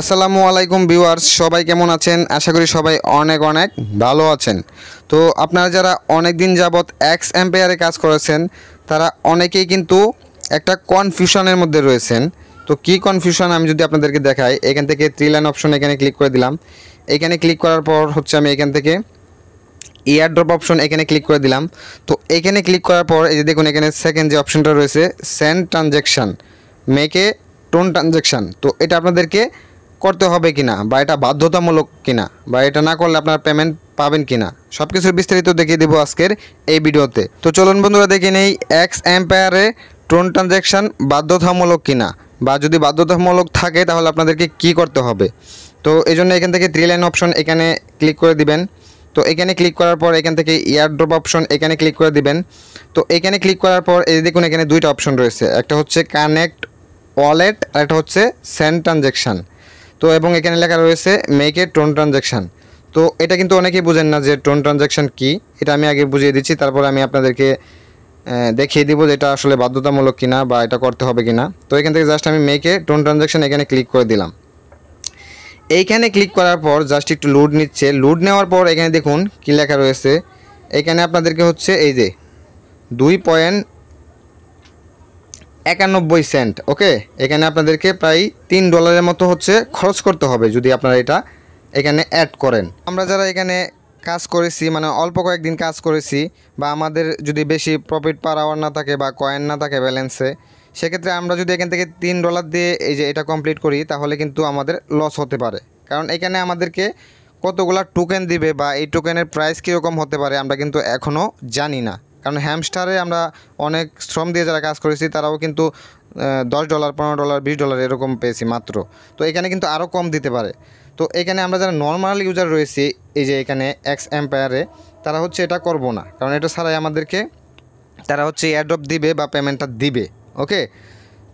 আসসালামু আলাইকুম ভিউয়ার্স সবাই কেমন আছেন আশা করি সবাই অনেক অনেক ভালো আছেন তো আপনারা যারা অনেক দিন যাবৎ এক্স এম্পায়ারে কাজ করেছেন তারা অনেকেই কিন্তু একটা কনফিউশনের মধ্যে রয়েছেন তো কি কনফিউশন আমি যদি আপনাদেরকে দেখাই এখান থেকে থ্রি লাইন অপশন এখানে ক্লিক করে দিলাম এখানে ক্লিক করার পর হচ্ছে আমি এখান থেকে ইয়ারড্রপ অপশন এখানে ক্লিক করে দিলাম তো এখানে ক্লিক করার পর এই যে দেখুন এখানে সেকেন্ড যে অপশনটা রয়েছে send transaction make tone transaction তো এটা আপনাদেরকে করতে হবে কিনা বা এটা বাধ্যতামূলক কিনা বা এটা না করলে আপনার পেমেন্ট পাবেন কিনা সব কিছুর বিস্তারিত দেখিয়ে দেবো আজকের এই ভিডিওতে তো চলুন বন্ধুরা দেখে নেই এক্স এম্পায়ারে ট্রোন ট্রানজ্যাকশান বাধ্যতামূলক কিনা বা যদি বাধ্যতামূলক থাকে তাহলে আপনাদেরকে কি করতে হবে তো এই জন্য এখান থেকে থ্রি লাইন অপশন এখানে ক্লিক করে দিবেন তো এখানে ক্লিক করার পর এখান থেকে ড্রপ অপশন এখানে ক্লিক করে দিবেন তো এখানে ক্লিক করার পর এই দেখুন এখানে দুইটা অপশন রয়েছে একটা হচ্ছে কানেক্ট ওয়ালেট আর একটা হচ্ছে সেন্ড ট্রানজ্যাকশান তো এবং এখানে লেখা রয়েছে মেক এ টোন ট্রানজ্যাকশান তো এটা কিন্তু অনেকেই বুঝেন না যে টোন ট্রানজ্যাকশান কি এটা আমি আগে বুঝিয়ে দিচ্ছি তারপর আমি আপনাদেরকে দেখিয়ে দিব যে এটা আসলে বাধ্যতামূলক কিনা বা এটা করতে হবে কিনা তো এখান থেকে জাস্ট আমি মেকে টোন ট্রানজ্যাকশান এখানে ক্লিক করে দিলাম এইখানে ক্লিক করার পর জাস্ট একটু লুড নিচ্ছে লুড নেওয়ার পর এখানে দেখুন কী লেখা রয়েছে এখানে আপনাদেরকে হচ্ছে এই যে দুই পয়েন্ট একানব্বই সেন্ট ওকে এখানে আপনাদেরকে প্রায় তিন ডলারের মতো হচ্ছে খরচ করতে হবে যদি আপনারা এটা এখানে অ্যাড করেন আমরা যারা এখানে কাজ করেছি মানে অল্প কয়েকদিন কাজ করেছি বা আমাদের যদি বেশি প্রফিট পার আওয়ার না থাকে বা কয়েন না থাকে ব্যালেন্সে সেক্ষেত্রে আমরা যদি এখান থেকে তিন ডলার দিয়ে এই যে এটা কমপ্লিট করি তাহলে কিন্তু আমাদের লস হতে পারে কারণ এখানে আমাদেরকে কতগুলা টোকেন দিবে বা এই টোকেনের প্রাইস কীরকম হতে পারে আমরা কিন্তু এখনও জানি না কারণ হ্যামস্টারে আমরা অনেক শ্রম দিয়ে যারা কাজ করেছি তারাও কিন্তু দশ ডলার পনেরো ডলার বিশ ডলার এরকম পেয়েছি মাত্র তো এখানে কিন্তু আরও কম দিতে পারে তো এখানে আমরা যারা নর্মাল ইউজার রয়েছি এই যে এখানে এক্স এম্পায়ারে তারা হচ্ছে এটা করব না কারণ এটা ছাড়াই আমাদেরকে তারা হচ্ছে অ্যাড্রপ দিবে বা পেমেন্টটা দিবে ওকে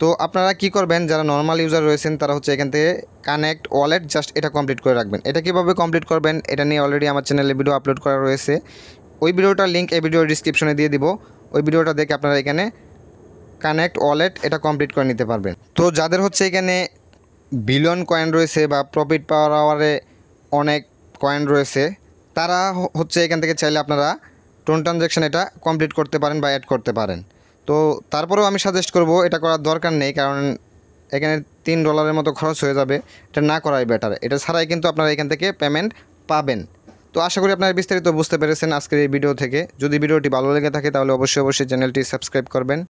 তো আপনারা কি করবেন যারা নর্মাল ইউজার রয়েছেন তারা হচ্ছে এখান থেকে কানেক্ট ওয়ালেট জাস্ট এটা কমপ্লিট করে রাখবেন এটা কীভাবে কমপ্লিট করবেন এটা নিয়ে অলরেডি আমার চ্যানেলে ভিডিও আপলোড করা রয়েছে ওই ভিডিওটার লিঙ্ক এই ভিডিওর ডিসক্রিপশনে দিয়ে দিব ওই ভিডিওটা দেখে আপনারা এখানে কানেক্ট ওয়ালেট এটা কমপ্লিট করে নিতে পারবেন তো যাদের হচ্ছে এখানে বিলিয়ন কয়েন রয়েছে বা প্রফিট পাওয়ার আওয়ারে অনেক কয়েন রয়েছে তারা হচ্ছে এখান থেকে চাইলে আপনারা টোন ট্রানজ্যাকশান এটা কমপ্লিট করতে পারেন বা অ্যাড করতে পারেন তো তারপরেও আমি সাজেস্ট করব এটা করার দরকার নেই কারণ এখানে তিন ডলারের মতো খরচ হয়ে যাবে এটা না করাই বেটার এটা ছাড়াই কিন্তু আপনারা এখান থেকে পেমেন্ট পাবেন তো আশা করি আপনারা বিস্তারিত বুঝতে পেরেছেন আজকের এই ভিডিও থেকে যদি ভিডিওটি ভালো লেগে থাকে তাহলে অবশ্যই অবশ্যই চ্যানেলটি সাবস্ক্রাইব করবেন